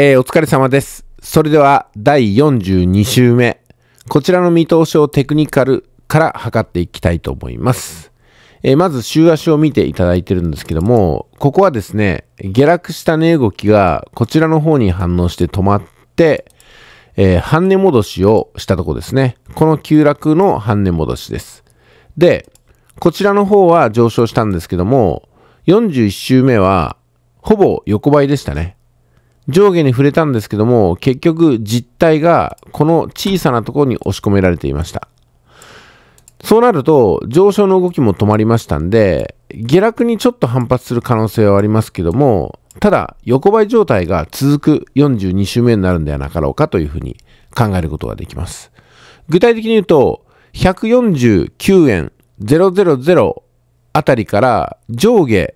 えー、お疲れ様です。それでは第42週目。こちらの見通しをテクニカルから測っていきたいと思います。えー、まず週足を見ていただいてるんですけども、ここはですね、下落した値動きがこちらの方に反応して止まって、えー、半値戻しをしたとこですね。この急落の半値戻しです。で、こちらの方は上昇したんですけども、41週目はほぼ横ばいでしたね。上下に触れたんですけども、結局実体がこの小さなところに押し込められていました。そうなると、上昇の動きも止まりましたんで、下落にちょっと反発する可能性はありますけども、ただ、横ばい状態が続く42週目になるんではなかろうかというふうに考えることができます。具体的に言うと、149円000あたりから上下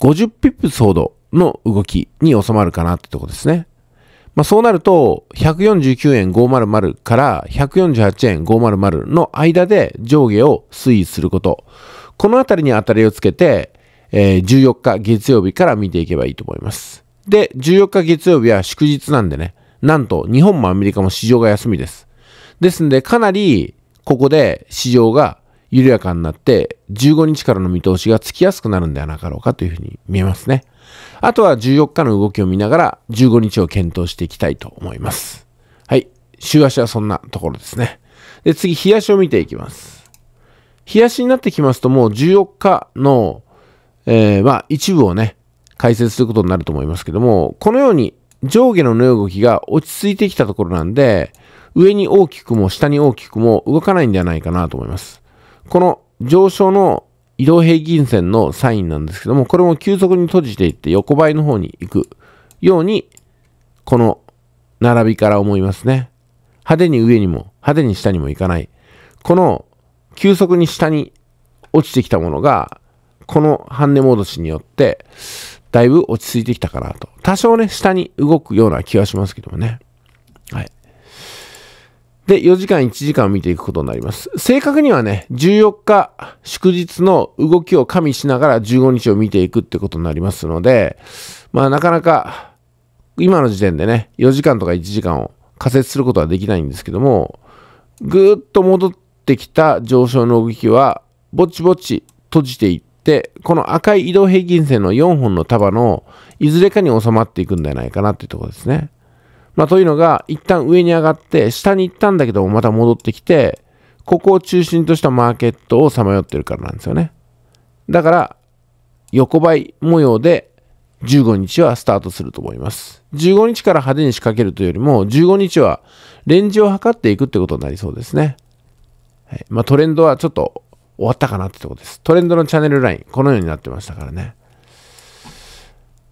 50ピップスほどの動きに収まるかなってとこですね。まあ、そうなると、149円500から148円500の間で上下を推移すること。このあたりに当たりをつけて、えー、14日月曜日から見ていけばいいと思います。で、14日月曜日は祝日なんでね、なんと日本もアメリカも市場が休みです。ですんで、かなりここで市場が緩やかになって、15日からの見通しがつきやすくなるんではなかろうかというふうに見えますね。あとは14日の動きを見ながら15日を検討していきたいと思います。はい。週足はそんなところですね。で、次、日足を見ていきます。日足になってきますと、もう14日の、えー、まあ、一部をね、解説することになると思いますけども、このように上下の値動きが落ち着いてきたところなんで、上に大きくも下に大きくも動かないんではないかなと思います。この上昇の移動平均線のサインなんですけども、これも急速に閉じていって横ばいの方に行くように、この並びから思いますね。派手に上にも、派手に下にも行かない。この急速に下に落ちてきたものが、この半値戻しによって、だいぶ落ち着いてきたかなと。多少ね、下に動くような気はしますけどもね。で、4時間1時間見ていくことになります。正確にはね、14日祝日の動きを加味しながら15日を見ていくってことになりますので、まあなかなか今の時点でね、4時間とか1時間を仮説することはできないんですけども、ぐーっと戻ってきた上昇の動きは、ぼちぼち閉じていって、この赤い移動平均線の4本の束のいずれかに収まっていくんじゃないかなっていうところですね。まあ、というのが、一旦上に上がって、下に行ったんだけども、また戻ってきて、ここを中心としたマーケットをさまよってるからなんですよね。だから、横ばい模様で15日はスタートすると思います。15日から派手に仕掛けるというよりも、15日はレンジを測っていくってことになりそうですね。はい、まあ、トレンドはちょっと終わったかなってとこです。トレンドのチャンネルライン、このようになってましたからね。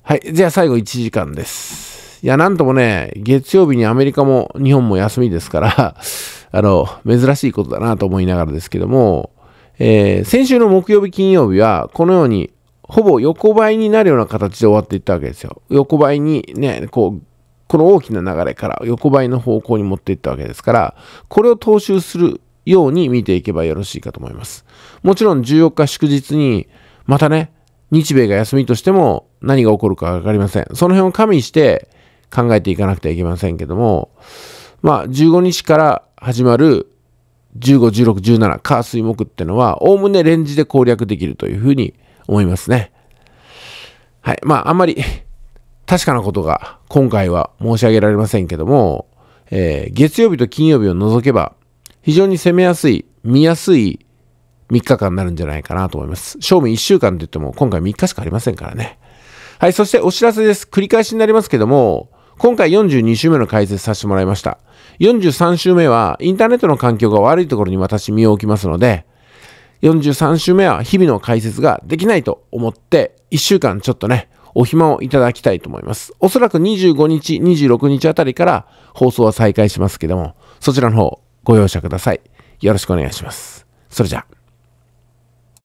はい。じゃあ最後1時間です。いや、なんともね、月曜日にアメリカも日本も休みですから あの、珍しいことだなと思いながらですけども、えー、先週の木曜日、金曜日は、このように、ほぼ横ばいになるような形で終わっていったわけですよ。横ばいにね、こう、この大きな流れから横ばいの方向に持っていったわけですから、これを踏襲するように見ていけばよろしいかと思います。もちろん14日祝日に、またね、日米が休みとしても何が起こるかわかりません。その辺を加味して、考えていかなくてはいけませんけども、まあ、15日から始まる15、16、17、火、水、木ってのは、おおむねレンジで攻略できるというふうに思いますね。はい。まあ、あんまり確かなことが今回は申し上げられませんけども、えー、月曜日と金曜日を除けば、非常に攻めやすい、見やすい3日間になるんじゃないかなと思います。正面1週間って言っても、今回3日しかありませんからね。はい。そしてお知らせです。繰り返しになりますけども、今回42週目の解説させてもらいました。43週目はインターネットの環境が悪いところに私身を置きますので、43週目は日々の解説ができないと思って、1週間ちょっとね、お暇をいただきたいと思います。おそらく25日、26日あたりから放送は再開しますけども、そちらの方ご容赦ください。よろしくお願いします。それじゃあ。